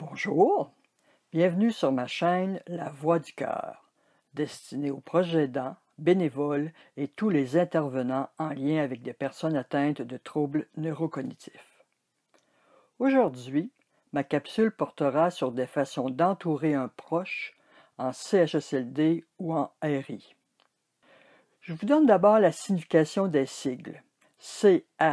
Bonjour, bienvenue sur ma chaîne La Voix du Cœur, destinée aux proches aidants, bénévoles et tous les intervenants en lien avec des personnes atteintes de troubles neurocognitifs. Aujourd'hui, ma capsule portera sur des façons d'entourer un proche en CHSLD ou en RI. Je vous donne d'abord la signification des sigles. CHSLD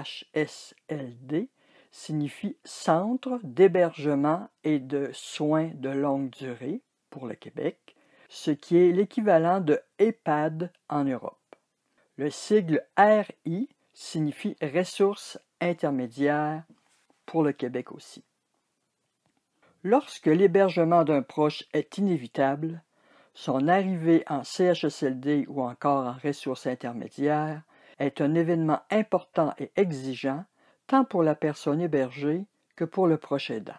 signifie Centre d'hébergement et de soins de longue durée pour le Québec, ce qui est l'équivalent de EHPAD en Europe. Le sigle RI signifie ressources intermédiaires pour le Québec aussi. Lorsque l'hébergement d'un proche est inévitable, son arrivée en CHSLD ou encore en ressources intermédiaires est un événement important et exigeant tant pour la personne hébergée que pour le proche aidant.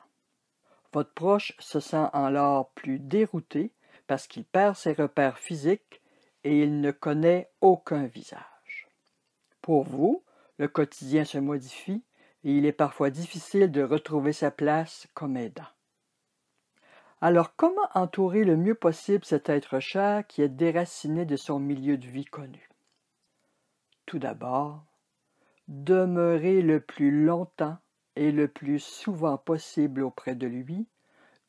Votre proche se sent alors plus dérouté parce qu'il perd ses repères physiques et il ne connaît aucun visage. Pour vous, le quotidien se modifie et il est parfois difficile de retrouver sa place comme aidant. Alors comment entourer le mieux possible cet être cher qui est déraciné de son milieu de vie connu Tout d'abord, Demeurer le plus longtemps et le plus souvent possible auprès de lui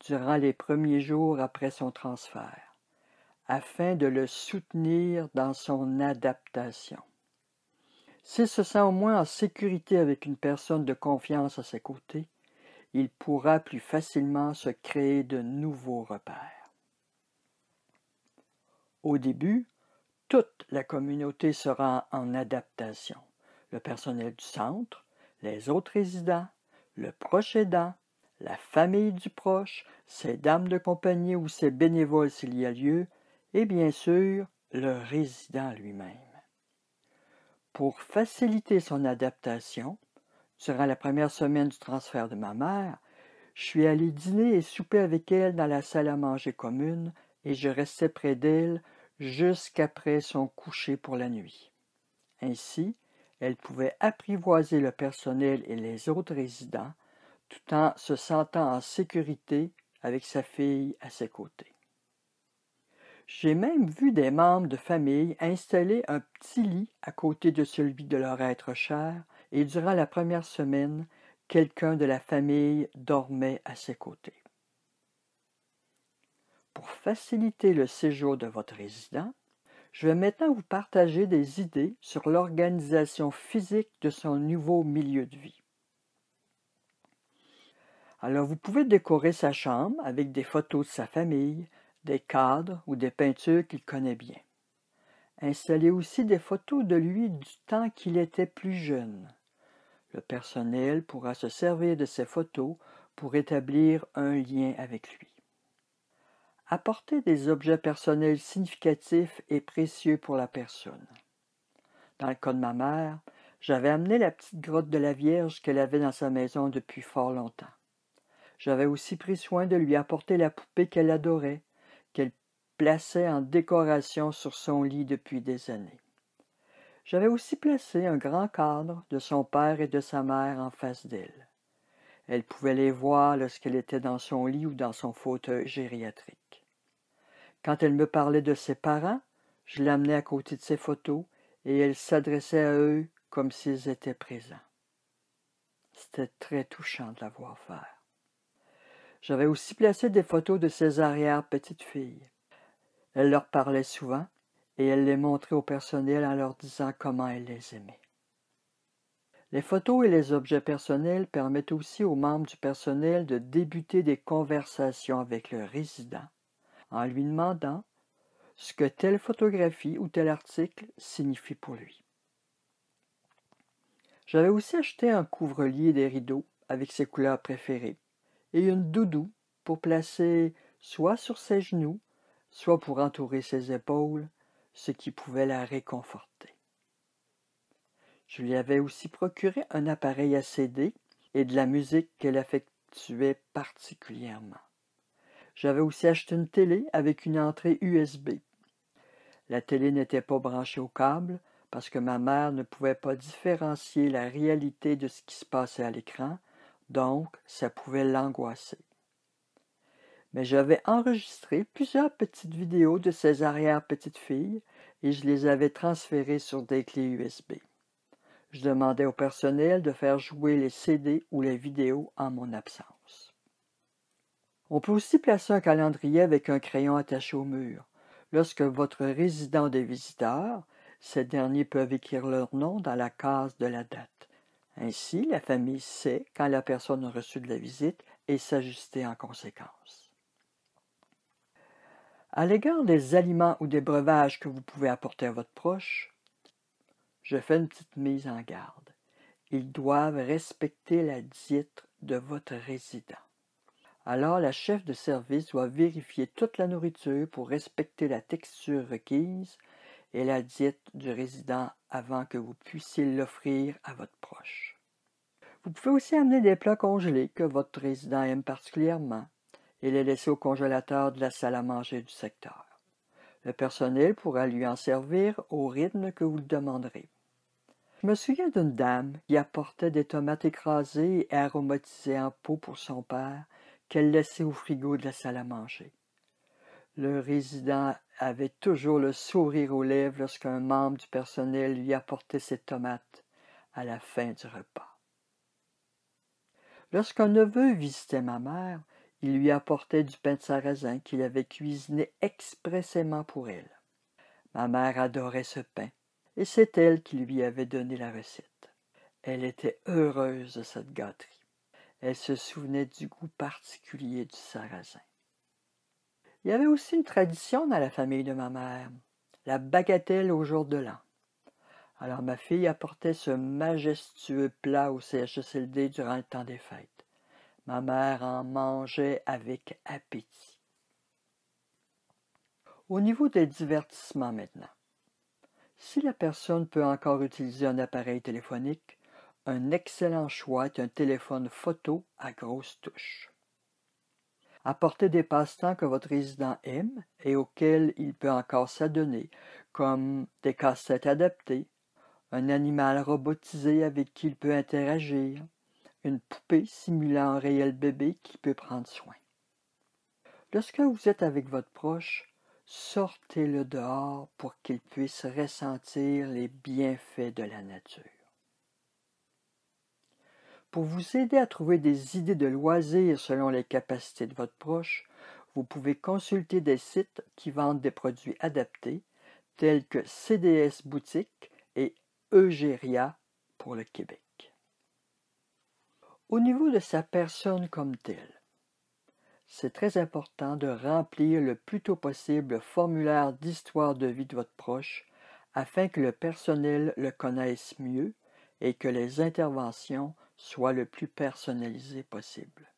durant les premiers jours après son transfert, afin de le soutenir dans son adaptation. S'il se sent au moins en sécurité avec une personne de confiance à ses côtés, il pourra plus facilement se créer de nouveaux repères. Au début, toute la communauté sera en adaptation le personnel du centre, les autres résidents, le proche aidant, la famille du proche, ses dames de compagnie ou ses bénévoles s'il y a lieu, et bien sûr le résident lui-même. Pour faciliter son adaptation, durant la première semaine du transfert de ma mère, je suis allé dîner et souper avec elle dans la salle à manger commune et je restais près d'elle jusqu'après son coucher pour la nuit. Ainsi, elle pouvait apprivoiser le personnel et les autres résidents tout en se sentant en sécurité avec sa fille à ses côtés. J'ai même vu des membres de famille installer un petit lit à côté de celui de leur être cher, et durant la première semaine, quelqu'un de la famille dormait à ses côtés. Pour faciliter le séjour de votre résident, je vais maintenant vous partager des idées sur l'organisation physique de son nouveau milieu de vie. Alors vous pouvez décorer sa chambre avec des photos de sa famille, des cadres ou des peintures qu'il connaît bien. Installez aussi des photos de lui du temps qu'il était plus jeune. Le personnel pourra se servir de ces photos pour établir un lien avec lui. Apporter des objets personnels significatifs et précieux pour la personne. Dans le cas de ma mère, j'avais amené la petite grotte de la Vierge qu'elle avait dans sa maison depuis fort longtemps. J'avais aussi pris soin de lui apporter la poupée qu'elle adorait, qu'elle plaçait en décoration sur son lit depuis des années. J'avais aussi placé un grand cadre de son père et de sa mère en face d'elle. Elle pouvait les voir lorsqu'elle était dans son lit ou dans son fauteuil gériatrique. Quand elle me parlait de ses parents, je l'amenais à côté de ses photos et elle s'adressait à eux comme s'ils étaient présents. C'était très touchant de la voir faire. J'avais aussi placé des photos de ses arrière-petites-filles. Elle leur parlait souvent et elle les montrait au personnel en leur disant comment elle les aimait. Les photos et les objets personnels permettent aussi aux membres du personnel de débuter des conversations avec le résident en lui demandant ce que telle photographie ou tel article signifie pour lui. J'avais aussi acheté un couvre des rideaux avec ses couleurs préférées, et une doudou pour placer soit sur ses genoux, soit pour entourer ses épaules, ce qui pouvait la réconforter. Je lui avais aussi procuré un appareil à CD et de la musique qu'elle affectuait particulièrement. J'avais aussi acheté une télé avec une entrée USB. La télé n'était pas branchée au câble parce que ma mère ne pouvait pas différencier la réalité de ce qui se passait à l'écran, donc ça pouvait l'angoisser. Mais j'avais enregistré plusieurs petites vidéos de ces arrière-petites filles et je les avais transférées sur des clés USB. Je demandais au personnel de faire jouer les CD ou les vidéos en mon absence. On peut aussi placer un calendrier avec un crayon attaché au mur. Lorsque votre résident des visiteurs, ces derniers peuvent écrire leur nom dans la case de la date. Ainsi, la famille sait quand la personne a reçu de la visite et s'ajuster en conséquence. À l'égard des aliments ou des breuvages que vous pouvez apporter à votre proche, je fais une petite mise en garde. Ils doivent respecter la diète de votre résident. Alors la chef de service doit vérifier toute la nourriture pour respecter la texture requise et la diète du résident avant que vous puissiez l'offrir à votre proche. Vous pouvez aussi amener des plats congelés que votre résident aime particulièrement et les laisser au congélateur de la salle à manger du secteur. Le personnel pourra lui en servir au rythme que vous le demanderez. Je me souviens d'une dame qui apportait des tomates écrasées et aromatisées en pot pour son père qu'elle laissait au frigo de la salle à manger. Le résident avait toujours le sourire aux lèvres lorsqu'un membre du personnel lui apportait ses tomates à la fin du repas. Lorsqu'un neveu visitait ma mère, il lui apportait du pain de sarrasin qu'il avait cuisiné expressément pour elle. Ma mère adorait ce pain, et c'est elle qui lui avait donné la recette. Elle était heureuse de cette gâterie. Elle se souvenait du goût particulier du sarrasin. Il y avait aussi une tradition dans la famille de ma mère, la bagatelle au jour de l'an. Alors ma fille apportait ce majestueux plat au CHSLD durant le temps des fêtes. Ma mère en mangeait avec appétit. Au niveau des divertissements maintenant. Si la personne peut encore utiliser un appareil téléphonique, un excellent choix est un téléphone photo à grosse touche. Apportez des passe-temps que votre résident aime et auxquels il peut encore s'adonner, comme des cassettes adaptées, un animal robotisé avec qui il peut interagir, une poupée simulant un réel bébé qui peut prendre soin. Lorsque vous êtes avec votre proche, sortez-le dehors pour qu'il puisse ressentir les bienfaits de la nature. Pour vous aider à trouver des idées de loisirs selon les capacités de votre proche, vous pouvez consulter des sites qui vendent des produits adaptés, tels que CDS Boutique et Eugéria pour le Québec. Au niveau de sa personne comme telle, c'est très important de remplir le plus tôt possible le formulaire d'histoire de vie de votre proche afin que le personnel le connaisse mieux et que les interventions soit le plus personnalisé possible.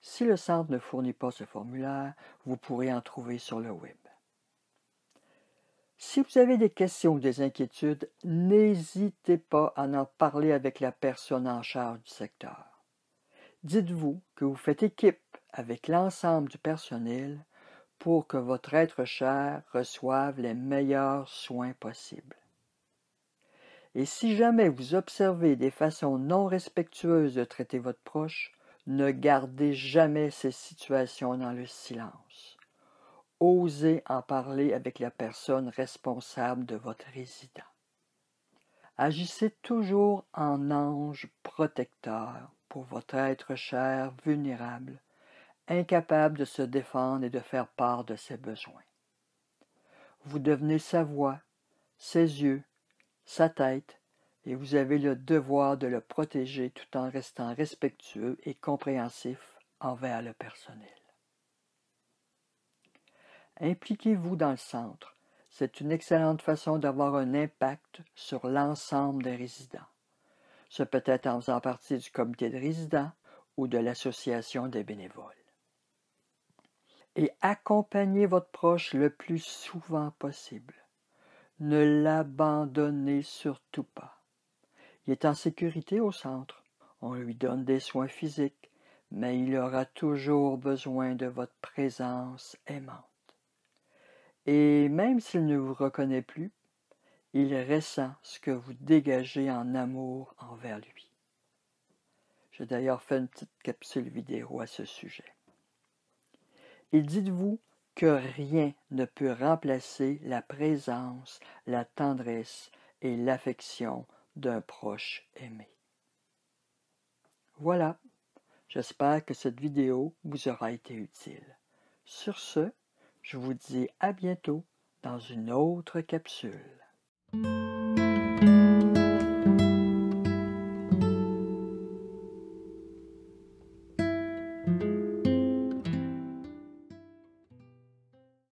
Si le centre ne fournit pas ce formulaire, vous pourrez en trouver sur le web. Si vous avez des questions ou des inquiétudes, n'hésitez pas à en parler avec la personne en charge du secteur. Dites-vous que vous faites équipe avec l'ensemble du personnel pour que votre être cher reçoive les meilleurs soins possibles et si jamais vous observez des façons non respectueuses de traiter votre proche, ne gardez jamais ces situations dans le silence. Osez en parler avec la personne responsable de votre résident. Agissez toujours en ange protecteur pour votre être cher vulnérable, incapable de se défendre et de faire part de ses besoins. Vous devenez sa voix, ses yeux, sa tête, et vous avez le devoir de le protéger tout en restant respectueux et compréhensif envers le personnel. Impliquez-vous dans le centre. C'est une excellente façon d'avoir un impact sur l'ensemble des résidents. Ce peut être en faisant partie du comité de résidents ou de l'association des bénévoles. Et accompagnez votre proche le plus souvent possible. Ne l'abandonnez surtout pas. Il est en sécurité au centre. On lui donne des soins physiques, mais il aura toujours besoin de votre présence aimante. Et même s'il ne vous reconnaît plus, il ressent ce que vous dégagez en amour envers lui. J'ai d'ailleurs fait une petite capsule vidéo à ce sujet. Et dites-vous que rien ne peut remplacer la présence, la tendresse et l'affection d'un proche aimé. Voilà, j'espère que cette vidéo vous aura été utile. Sur ce, je vous dis à bientôt dans une autre capsule.